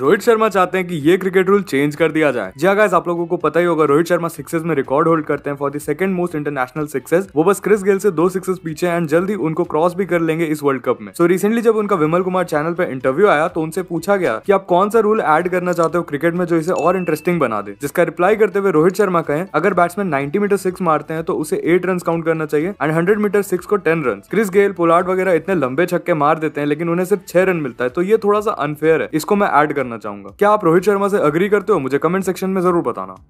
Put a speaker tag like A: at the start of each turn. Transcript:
A: रोहित शर्मा चाहते हैं कि ये क्रिकेट रूल चेंज कर दिया जाए जी गाइस हाँ आप लोगों को पता ही होगा रोहित शर्मा सिक्सेस में रिकॉर्ड होल्ड करते हैं for the second most international sixes वो बस क्रिस गेल से दो सिक्सेस पीछे एंड जल्दी उनको क्रॉस भी कर लेंगे इस वर्ल्ड कप में सो so, रिसेंटली जब उनका विमल कुमार चैनल पर इंटरव्यू आया तो उनसे पूछा गया की आप कौन सा रूल एड करना चाहते हो क्रिकेट में जो इसे और इंटरेस्टिंग बना दे जिसका रिप्लाई करते हुए रोहित शर्मा कहें अगर बैट्समैन नाइन्टी मीटर सिक्स मारते हैं तो उसे एट रन काउंट करना चाहिए एंड हंड्रेड मीटर सिक्स को ten run Chris Gayle Pollard वगैरह इतने लंबे छक्के मार देते हैं लेकिन उन्हें सिर्फ छह रन मिलता है तो ये थोड़ा सा अनफेयर है इसको मैं एड करना चाहूंगा क्या आप रोहित शर्मा से अग्री करते हो मुझे कमेंट सेक्शन में जरूर बताना